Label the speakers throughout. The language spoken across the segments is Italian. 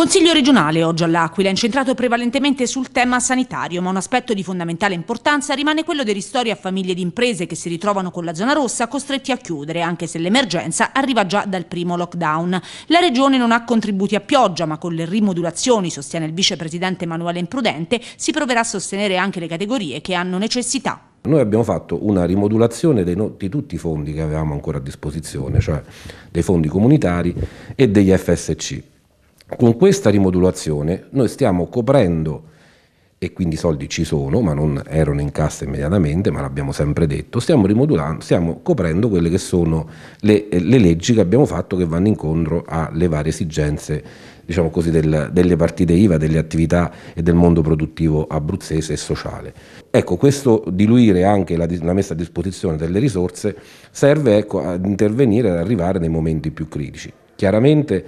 Speaker 1: Consiglio regionale oggi all'Aquila, incentrato prevalentemente sul tema sanitario, ma un aspetto di fondamentale importanza rimane quello dei ristori a famiglie ed imprese che si ritrovano con la zona rossa costretti a chiudere, anche se l'emergenza arriva già dal primo lockdown. La regione non ha contributi a pioggia, ma con le rimodulazioni, sostiene il vicepresidente Emanuele Imprudente, si proverà a sostenere anche le categorie che hanno necessità.
Speaker 2: Noi abbiamo fatto una rimodulazione no di tutti i fondi che avevamo ancora a disposizione, cioè dei fondi comunitari e degli FSC. Con questa rimodulazione noi stiamo coprendo, e quindi i soldi ci sono, ma non erano in cassa immediatamente, ma l'abbiamo sempre detto, stiamo, rimodulando, stiamo coprendo quelle che sono le, le, leggi che abbiamo fatto che vanno incontro alle varie esigenze diciamo così, del, delle partite IVA, delle attività e del mondo produttivo abruzzese e sociale. Ecco, questo diluire anche la, la messa a disposizione delle risorse serve ecco, ad intervenire ad arrivare nei momenti più critici. Chiaramente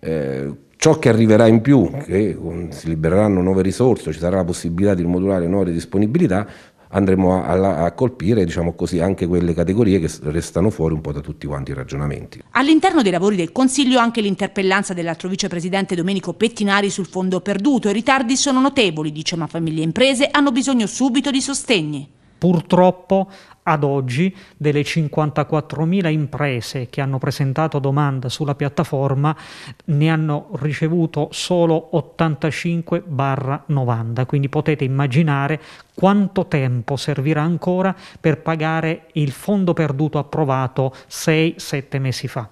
Speaker 2: eh, Ciò che arriverà in più, che si libereranno nuove risorse, ci sarà la possibilità di modulare nuove disponibilità, andremo a, a, a colpire diciamo così, anche quelle categorie che restano fuori un po' da tutti quanti i ragionamenti.
Speaker 1: All'interno dei lavori del Consiglio anche l'interpellanza dell'altro vicepresidente Domenico Pettinari sul fondo perduto. I ritardi sono notevoli, dice, ma famiglie e imprese hanno bisogno
Speaker 3: subito di sostegni. Purtroppo ad oggi, delle 54.000 imprese che hanno presentato domanda sulla piattaforma, ne hanno ricevuto solo 85-90, quindi potete immaginare quanto tempo servirà ancora per pagare il fondo perduto approvato 6-7 mesi fa.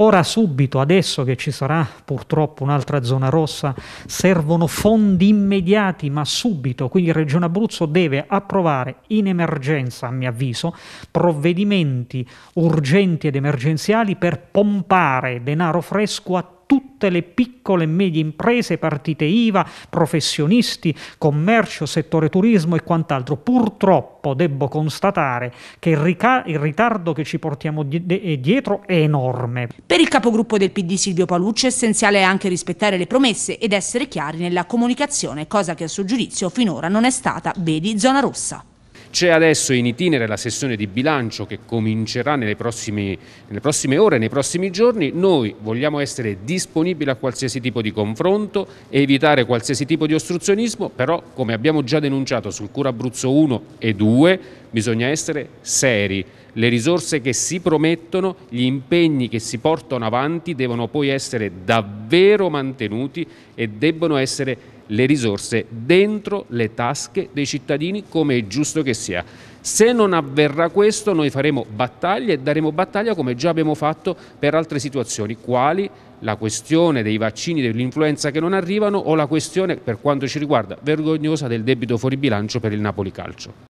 Speaker 3: Ora subito, adesso che ci sarà purtroppo un'altra zona rossa, servono fondi immediati, ma subito, quindi Regione Abruzzo deve approvare in emergenza, a mio avviso, preso provvedimenti urgenti ed emergenziali per pompare denaro fresco a tutte le piccole e medie imprese, partite IVA, professionisti, commercio, settore turismo e quant'altro. Purtroppo debbo constatare che il, rica- il ritardo che ci portiamo di- de- eh, dietro è enorme.
Speaker 1: Per il capogruppo del PD Silvio Palucci è essenziale anche rispettare le promesse ed essere chiari nella comunicazione, cosa che a suo giudizio finora non è stata, vedi,
Speaker 4: zona rossa. C'è adesso in itinere la sessione di bilancio che comincerà nelle prossime, nelle prossime ore, nei prossimi giorni. Noi vogliamo essere disponibili a qualsiasi tipo di confronto, evitare qualsiasi tipo di ostruzionismo, però come abbiamo già denunciato sul Cura Abruzzo 1 e 2 bisogna essere seri. Le risorse che si promettono, gli impegni che si portano avanti devono poi essere davvero mantenuti e debbono essere le risorse dentro le tasche dei cittadini come è giusto che sia. Se non avverrà questo noi faremo battaglia e daremo battaglia come già abbiamo fatto per altre situazioni, quali la questione dei vaccini dell'influenza che non arrivano o la questione, per quanto ci riguarda, vergognosa del debito fuori bilancio per il Napoli Calcio.